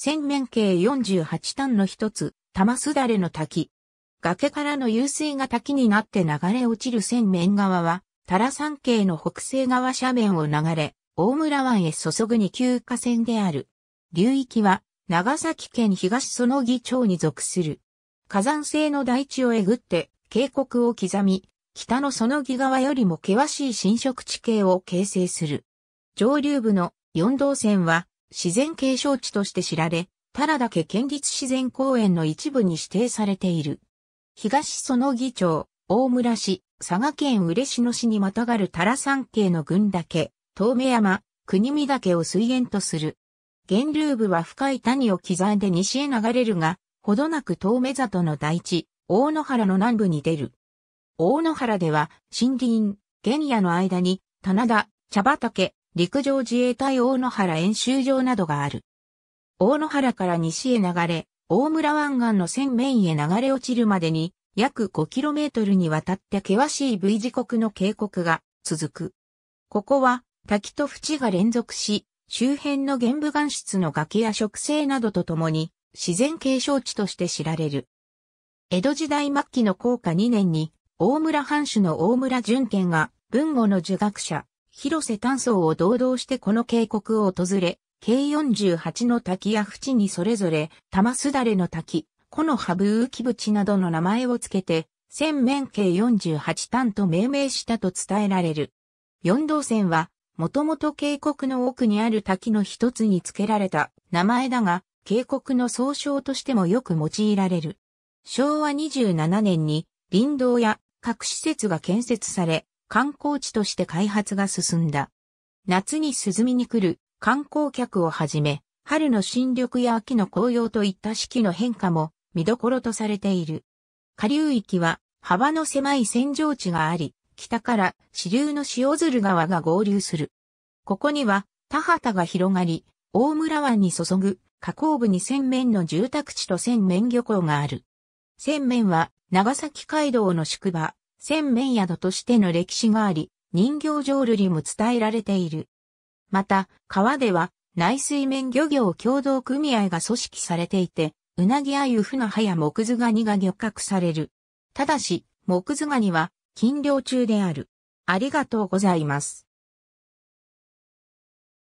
千面計48単の一つ、玉すだれの滝。崖からの湧水が滝になって流れ落ちる千面川は、タラ山系の北西側斜面を流れ、大村湾へ注ぐ二級河川である。流域は、長崎県東園木町に属する。火山性の大地をえぐって、渓谷を刻み、北の園木川よりも険しい侵食地形を形成する。上流部の四道線は、自然継承地として知られ、タラ岳県立自然公園の一部に指定されている。東園木町、大村市、佐賀県嬉野市にまたがるタラ山系の群岳、遠目山、国見岳を水源とする。源流部は深い谷を刻んで西へ流れるが、ほどなく遠目里の大地、大野原の南部に出る。大野原では森林、原野の間に、棚田、茶畑、陸上自衛隊大野原演習場などがある。大野原から西へ流れ、大村湾岸の線面へ流れ落ちるまでに、約 5km にわたって険しい V 字国の渓谷が続く。ここは滝と淵が連続し、周辺の玄武岩質の崖や植生などとともに自然景勝地として知られる。江戸時代末期の高下2年に大村藩主の大村淳賢が文語の儒学者、広瀬炭素を堂々してこの渓谷を訪れ、計48の滝や淵にそれぞれ、玉すだれの滝、このハブ浮き淵などの名前をつけて、千面計48単と命名したと伝えられる。四道線は、もともと渓谷の奥にある滝の一つに付けられた名前だが、渓谷の総称としてもよく用いられる。昭和27年に林道や各施設が建設され、観光地として開発が進んだ。夏に涼みに来る観光客をはじめ、春の新緑や秋の紅葉といった四季の変化も見どころとされている。下流域は幅の狭い扇状地があり、北から支流の塩鶴川が合流する。ここには田畑が広がり、大村湾に注ぐ河口部に千面の住宅地と千面漁港がある。千面は長崎街道の宿場、千面宿としての歴史があり、人形浄瑠璃も伝えられている。また、川では内水面漁業協同組合が組織されていて、うなぎあゆふなはや木津ガニが漁獲される。ただし、木津ガニは禁漁中である。ありがとうございます。